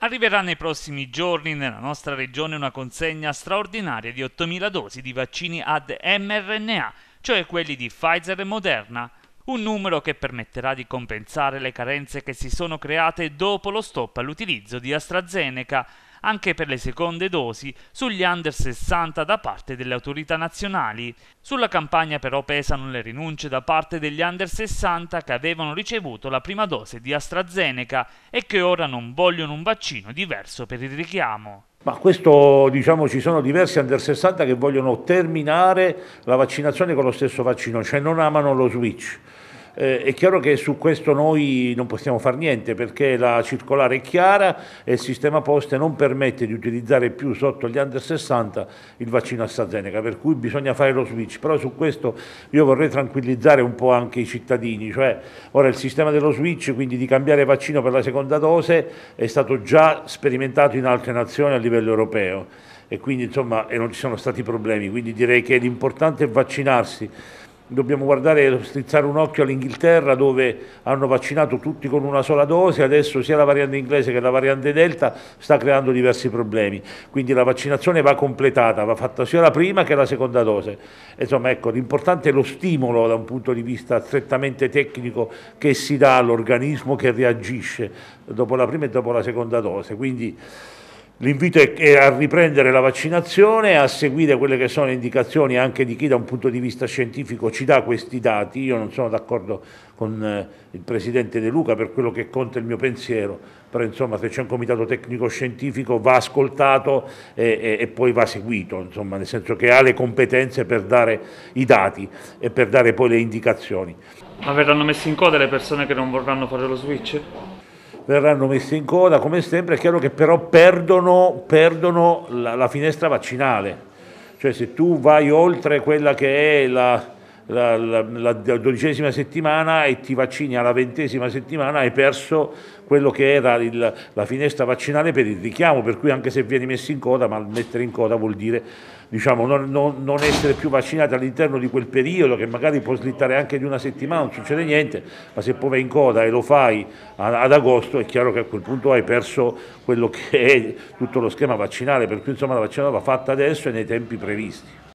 Arriverà nei prossimi giorni nella nostra regione una consegna straordinaria di 8.000 dosi di vaccini ad mRNA, cioè quelli di Pfizer e Moderna, un numero che permetterà di compensare le carenze che si sono create dopo lo stop all'utilizzo di AstraZeneca anche per le seconde dosi sugli under 60 da parte delle autorità nazionali. Sulla campagna però pesano le rinunce da parte degli under 60 che avevano ricevuto la prima dose di AstraZeneca e che ora non vogliono un vaccino diverso per il richiamo. Ma questo, diciamo, ci sono diversi under 60 che vogliono terminare la vaccinazione con lo stesso vaccino, cioè non amano lo switch. Eh, è chiaro che su questo noi non possiamo fare niente perché la circolare è chiara e il sistema poste non permette di utilizzare più sotto gli under 60 il vaccino AstraZeneca, per cui bisogna fare lo switch. Però su questo io vorrei tranquillizzare un po' anche i cittadini, cioè ora il sistema dello switch, quindi di cambiare vaccino per la seconda dose, è stato già sperimentato in altre nazioni a livello europeo e quindi insomma e non ci sono stati problemi, quindi direi che l'importante è vaccinarsi dobbiamo guardare, strizzare un occhio all'Inghilterra dove hanno vaccinato tutti con una sola dose, adesso sia la variante inglese che la variante delta sta creando diversi problemi, quindi la vaccinazione va completata, va fatta sia la prima che la seconda dose. Insomma ecco, l'importante è lo stimolo da un punto di vista strettamente tecnico che si dà all'organismo che reagisce dopo la prima e dopo la seconda dose, quindi L'invito è a riprendere la vaccinazione, a seguire quelle che sono le indicazioni anche di chi da un punto di vista scientifico ci dà questi dati. Io non sono d'accordo con eh, il Presidente De Luca per quello che conta il mio pensiero, però insomma se c'è un comitato tecnico-scientifico va ascoltato e, e, e, poi va seguito, insomma, nel senso che ha le competenze per dare i dati e per dare poi le indicazioni. Ma verranno messi in coda le persone che non vorranno fare lo switch? verranno messi in coda come sempre, è chiaro che però perdono, perdono la, la finestra vaccinale, cioè se tu vai oltre quella che è la, la, la, la, dodicesima settimana e ti vaccini alla ventesima settimana hai perso quello che era il, la finestra vaccinale per il richiamo, per cui anche se vieni messo in coda, ma mettere in coda vuol dire diciamo, non, non, non, essere più vaccinati all'interno di quel periodo che magari può slittare anche di una settimana, non succede niente, ma se poi vai in coda e lo fai ad agosto è chiaro che a quel punto hai perso quello che è tutto lo schema vaccinale, per cui insomma la vaccina va fatta adesso e nei tempi previsti.